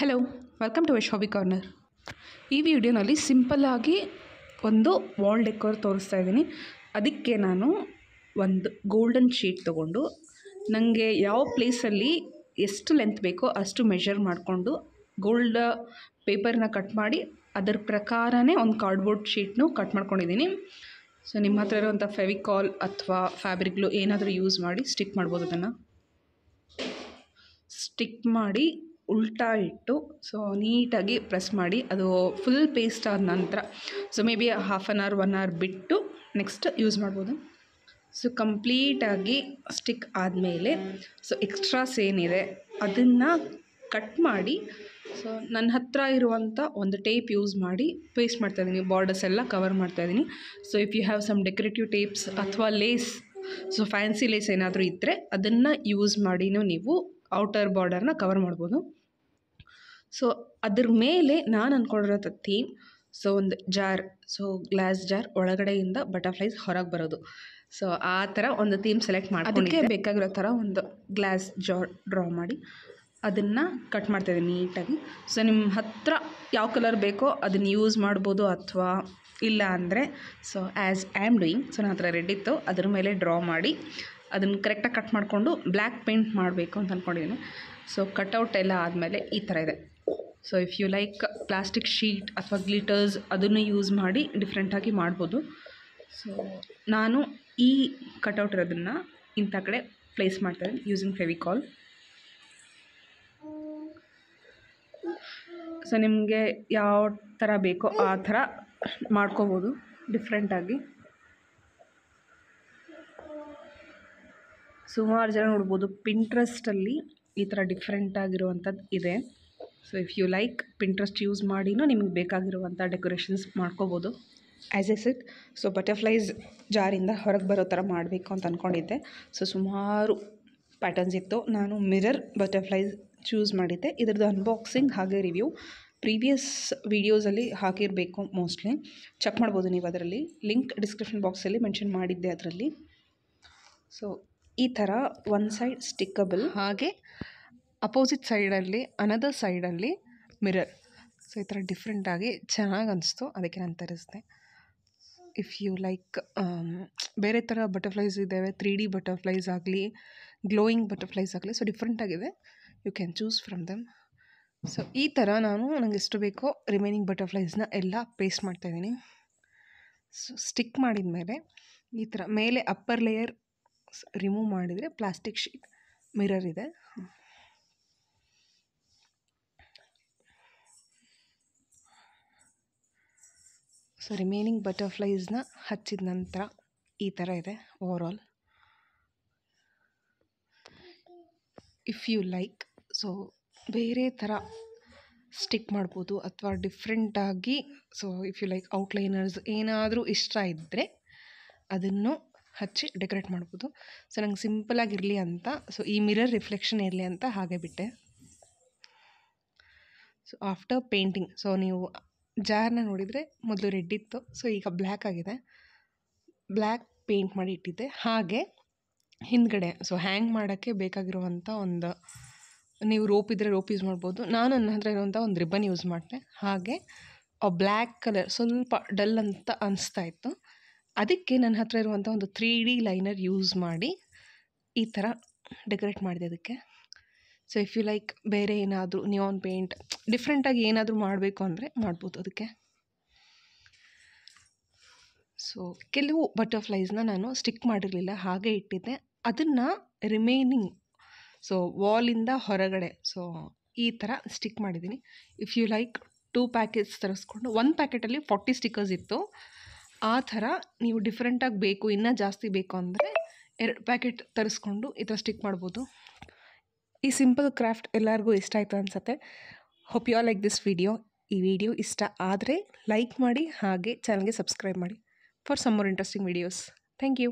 hello welcome to Vaish hobby corner ಈ ವಿಡಿಯೋನಲ್ಲಿ ಸಿಂಪಲ್ಲಾಗಿ ಒಂದು ವಾಲ್ ಡೆಕೋರ್ ತೋರಿಸ್ತಾ ಇದ್ದೀನಿ ಅದಕ್ಕೆ ನಾನು ಒಂದು ಗೋಲ್ಡನ್ ಶೀಟ್ ತೊಗೊಂಡು ನನಗೆ ಯಾವ ಪ್ಲೇಸಲ್ಲಿ ಎಷ್ಟು ಲೆಂತ್ ಬೇಕೋ ಅಷ್ಟು ಮೆಷರ್ ಮಾಡಿಕೊಂಡು ಗೋಲ್ಡ್ ಪೇಪರ್ನ ಕಟ್ ಮಾಡಿ ಅದರ ಪ್ರಕಾರನೇ ಒಂದು ಕಾರ್ಡ್ಬೋರ್ಡ್ ಶೀಟ್ನು ಕಟ್ ಮಾಡ್ಕೊಂಡಿದ್ದೀನಿ ಸೊ ನಿಮ್ಮ ಹತ್ರ ಇರುವಂಥ ಫೆವಿಕಾಲ್ ಅಥವಾ ಫ್ಯಾಬ್ರಿಕ್ಗಳು ಏನಾದರೂ ಯೂಸ್ ಮಾಡಿ ಸ್ಟಿಕ್ ಮಾಡ್ಬೋದು ಅದನ್ನು ಸ್ಟಿಕ್ ಮಾಡಿ ಉಲ್ಟಾ ಇಟ್ಟು ಸೊ ನೀಟಾಗಿ ಪ್ರೆಸ್ ಮಾಡಿ ಅದು ಫುಲ್ ಪೇಸ್ಟ್ ಆದ ನಂತರ so maybe half an hour one hour ಬಿಟ್ಟು ನೆಕ್ಸ್ಟ್ ಯೂಸ್ ಮಾಡ್ಬೋದು ಸೊ ಕಂಪ್ಲೀಟಾಗಿ ಸ್ಟಿಕ್ ಆದಮೇಲೆ ಸೊ ಎಕ್ಸ್ಟ್ರಾಸ್ ಏನಿದೆ ಅದನ್ನು ಕಟ್ ಮಾಡಿ ಸೊ ನನ್ನ ಹತ್ರ ಇರುವಂಥ ಒಂದು ಟೇಪ್ ಯೂಸ್ ಮಾಡಿ ಪೇಸ್ಟ್ ಮಾಡ್ತಾಯಿದ್ದೀನಿ ಬಾರ್ಡರ್ಸ್ ಎಲ್ಲ ಕವರ್ ಮಾಡ್ತಾ ಇದ್ದೀನಿ so if you have some decorative tapes ಅಥವಾ ಲೇಸ್ ಸೊ ಫ್ಯಾನ್ಸಿ ಲೇಸ್ ಏನಾದರೂ ಇದ್ದರೆ ಅದನ್ನು ಯೂಸ್ ಮಾಡಿನೂ ನೀವು ಔಟರ್ ಬಾರ್ಡರ್ನ ಕವರ್ ಮಾಡ್ಬೋದು ಸೊ ಅದ್ರ ಮೇಲೆ ನಾನು ಅಂದ್ಕೊಂಡಿರೋ ಥೀಮ್ ಸೊ ಒಂದು ಜಾರ್ ಸೊ ಗ್ಲಾಸ್ ಜಾರ್ ಒಳಗಡೆಯಿಂದ ಬಟರ್ಫ್ಲೈಸ್ ಹೊರಗೆ ಬರೋದು ಸೊ ಆ ಥರ ಒಂದು ಥೀಮ್ ಸೆಲೆಕ್ಟ್ ಮಾಡಿ ಅದಕ್ಕೆ ಬೇಕಾಗಿರೋ ಥರ ಒಂದು ಗ್ಲಾಸ್ ಜಾರ್ ಡ್ರಾ ಮಾಡಿ ಅದನ್ನು ಕಟ್ ಮಾಡ್ತಾಯಿದ್ದೀನಿ ನೀಟಾಗಿ ಸೊ ನಿಮ್ಮ ಹತ್ರ ಯಾವ ಕಲರ್ ಬೇಕೋ ಅದನ್ನು ಯೂಸ್ ಮಾಡ್ಬೋದು ಅಥವಾ ಇಲ್ಲ ಅಂದರೆ so as I am doing so ನನ್ನ ಹತ್ರ ರೆಡ್ ಇತ್ತು ಅದ್ರ ಮೇಲೆ ಡ್ರಾ ಮಾಡಿ ಅದನ್ನು ಕರೆಕ್ಟಾಗಿ ಕಟ್ ಮಾಡಿಕೊಂಡು ಬ್ಲ್ಯಾಕ್ ಪೇಂಟ್ ಮಾಡಬೇಕು ಅಂತ ಅಂದ್ಕೊಂಡಿದ್ದೀನಿ ಸೊ ಕಟೌಟ್ ಎಲ್ಲ ಆದಮೇಲೆ ಈ ಥರ ಇದೆ so if you like plastic sheet ಅಥವಾ ಗ್ಲಿಟರ್ಸ್ ಅದನ್ನು ಯೂಸ್ ಮಾಡಿ ಡಿಫ್ರೆಂಟಾಗಿ ಮಾಡ್ಬೋದು ಸೊ ನಾನು ಈ ಕಟೌಟ್ ಇರೋದನ್ನು ಇಂಥ ಕಡೆ ಪ್ಲೇಸ್ ಮಾಡ್ತಾರೆ ಯೂಸಿಂಗ್ ಫೆವಿಕಾಲ್ ಸೊ ನಿಮಗೆ ಯಾವ ಥರ ಬೇಕೋ ಆ ಥರ ಮಾಡ್ಕೋಬೋದು ಡಿಫ್ರೆಂಟಾಗಿ ಸುಮಾರು ಜನ ನೋಡ್ಬೋದು ಪಿಂಟ್ರೆಸ್ಟಲ್ಲಿ ಈ ಥರ ಡಿಫ್ರೆಂಟಾಗಿರುವಂಥದ್ದು ಇದೆ so if you like Pinterest use ಮಾಡಿನೂ ನಿಮಗೆ ಬೇಕಾಗಿರುವಂಥ ಡೆಕೋರೇಷನ್ಸ್ ಮಾಡ್ಕೋಬೋದು as a it so butterflies ಜಾರಿಂದ ಹೊರಗೆ ಬರೋ ಥರ ಮಾಡಬೇಕು ಅಂತ ಅಂದ್ಕೊಂಡಿದ್ದೆ ಸೊ ಸುಮಾರು ಪ್ಯಾಟರ್ನ್ಸ್ ಇತ್ತು ನಾನು ಮಿರರ್ ಬಟರ್ಫ್ಲೈಸ್ ಚೂಸ್ ಮಾಡಿದ್ದೆ ಇದ್ರದ್ದು ಅನ್ಬಾಕ್ಸಿಂಗ್ ಹಾಗೆ ರಿವ್ಯೂ ಪ್ರೀವಿಯಸ್ ವೀಡಿಯೋಸಲ್ಲಿ ಹಾಕಿರಬೇಕು ಮೋಸ್ಟ್ಲಿ ಚೆಕ್ ಮಾಡ್ಬೋದು ನೀವು ಅದರಲ್ಲಿ ಲಿಂಕ್ ಡಿಸ್ಕ್ರಿಪ್ಷನ್ ಬಾಕ್ಸಲ್ಲಿ ಮೆನ್ಷನ್ ಮಾಡಿದ್ದೆ ಅದರಲ್ಲಿ ಸೊ ಈ ಥರ ಒನ್ ಸೈಡ್ ಸ್ಟಿಕ್ಕಬಲ್ ಹಾಗೆ ಅಪೋಸಿಟ್ ಸೈಡಲ್ಲಿ ಅನದರ್ ಸೈಡಲ್ಲಿ ಮಿರರ್ ಸೊ ಈ ಥರ ಡಿಫ್ರೆಂಟಾಗಿ ಚೆನ್ನಾಗಿ ಅನಿಸ್ತು ಅದಕ್ಕೆ ನಾನು ತರಿಸಿದೆ ಇಫ್ ಯು ಲೈಕ್ um, ಬೇರೆ ಥರ ಬಟರ್ಫ್ಲೈಸ್ ಇದ್ದಾವೆ ತ್ರೀ ಡಿ ಬಟರ್ಫ್ಲೈಸ್ ಆಗಲಿ ಗ್ಲೋಯಿಂಗ್ ಬಟರ್ಫ್ಲೈಸ್ ಆಗಲಿ ಸೊ ಡಿಫ್ರೆಂಟಾಗಿದೆ you can choose from them so ಈ ಥರ ನಾನು ನನಗೆ ಎಷ್ಟು ಬೇಕೋ ರಿಮೈನಿಂಗ್ ಬಟರ್ಫ್ಲೈಸ್ನ ಎಲ್ಲ ಪೇಸ್ಟ್ ಮಾಡ್ತಾಯಿದ್ದೀನಿ ಸೊ ಸ್ಟಿಕ್ ಮಾಡಿದ ಮೇಲೆ ಈ ಥರ ಮೇಲೆ ಅಪ್ಪರ್ ಲೇಯರ್ ರಿಮೂವ್ ಮಾಡಿದರೆ ಪ್ಲಾಸ್ಟಿಕ್ ಶೀಟ್ ಮಿರರ್ ಇದೆ ಸೊ ರಿಮೇನಿಂಗ್ ಬಟರ್ಫ್ಲೈಸ್ನ ಹಚ್ಚಿದ ನಂತರ ಈ ಥರ ಇದೆ all if you like so ಬೇರೆ ಥರ ಸ್ಟಿಕ್ ಮಾಡ್ಬೋದು ಅಥವಾ ಡಿಫ್ರೆಂಟಾಗಿ so if you like outliners ಏನಾದರೂ ಇಷ್ಟ ಇದ್ದರೆ ಅದನ್ನು ಹಚ್ಚಿ ಡೆಕೋರೇಟ್ ಮಾಡ್ಬೋದು ಸೊ ನಂಗೆ ಸಿಂಪಲಾಗಿರಲಿ ಅಂತ ಸೊ ಈ ಮಿರರ್ ರಿಫ್ಲೆಕ್ಷನ್ ಇರಲಿ ಅಂತ ಹಾಗೆ ಬಿಟ್ಟೆ ಸೊ ಆಫ್ಟರ್ ಪೇಂಟಿಂಗ್ ಸೊ ನೀವು ಜಾರನ್ನ ನೋಡಿದರೆ ಮೊದಲು ರೆಡ್ ಇತ್ತು ಸೊ ಈಗ ಬ್ಲ್ಯಾಕ್ ಆಗಿದೆ ಬ್ಲ್ಯಾಕ್ ಪೇಂಟ್ ಮಾಡಿ ಇಟ್ಟಿದ್ದೆ ಹಾಗೆ ಹಿಂದ್ಗಡೆ ಸೊ ಹ್ಯಾಂಗ್ ಮಾಡೋಕ್ಕೆ ಬೇಕಾಗಿರುವಂಥ ಒಂದು ನೀವು ರೋಪ್ ಇದ್ದರೆ ರೋಪ್ ಯೂಸ್ ಮಾಡ್ಬೋದು ನಾನು ನನ್ನ ಹತ್ರ ಇರುವಂಥ ಒಂದು ರಿಬ್ಬನ್ ಯೂಸ್ ಮಾಡಿದೆ ಹಾಗೆ ಆ ಬ್ಲ್ಯಾಕ್ ಕಲರ್ ಸ್ವಲ್ಪ ಡಲ್ ಅಂತ ಅನಿಸ್ತಾ ಇತ್ತು ಅದಕ್ಕೆ ನನ್ನ ಹತ್ರ ಇರುವಂಥ ಒಂದು ತ್ರೀ ಡಿ ಲೈನರ್ ಯೂಸ್ ಮಾಡಿ ಈ ಥರ ಡೆಕೋರೇಟ್ ಮಾಡಿದೆ ಅದಕ್ಕೆ ಸೊ ಇಫ್ ಯು ಲೈಕ್ ಬೇರೆ ಏನಾದರೂ ನಿಯಾನ್ ಪೇಂಟ್ ಡಿಫ್ರೆಂಟಾಗಿ ಏನಾದರೂ ಮಾಡಬೇಕು ಅಂದರೆ ಮಾಡ್ಬೋದು ಅದಕ್ಕೆ ಸೊ ಕೆಲವು ಬಟರ್ಫ್ಲೈಸ್ನ ನಾನು ಸ್ಟಿಕ್ ಮಾಡಿರಲಿಲ್ಲ ಹಾಗೆ ಇಟ್ಟಿದ್ದೆ ಅದನ್ನು ರಿಮೈನಿಂಗ್ ಸೊ ವಾಲಿಂದ ಹೊರಗಡೆ ಸೊ ಈ ಥರ ಸ್ಟಿಕ್ ಮಾಡಿದ್ದೀನಿ if you like two packets ತರಿಸ್ಕೊಂಡು ಒಂದು ಪ್ಯಾಕೆಟಲ್ಲಿ ಫಾರ್ಟಿ ಸ್ಟಿಕರ್ಸ್ ಇತ್ತು ಆ ಥರ ನೀವು ಡಿಫ್ರೆಂಟಾಗಿ ಬೇಕು ಇನ್ನೂ ಜಾಸ್ತಿ ಬೇಕು ಅಂದರೆ ಎರಡು ಪ್ಯಾಕೆಟ್ ತರಿಸ್ಕೊಂಡು ಈ ಥರ ಸ್ಟಿಕ್ ಮಾಡ್ಬೋದು ಈ ಸಿಂಪಲ್ ಕ್ರಾಫ್ಟ್ ಎಲ್ಲರಿಗೂ ಇಷ್ಟ ಆಯಿತು ಅನಿಸುತ್ತೆ hope you all like this video ಈ ವಿಡಿಯೋ ಇಷ್ಟ ಆದರೆ ಲೈಕ್ ಮಾಡಿ ಹಾಗೆ ಚಾನಲ್ಗೆ ಸಬ್ಸ್ಕ್ರೈಬ್ ಮಾಡಿ for some more interesting videos thank you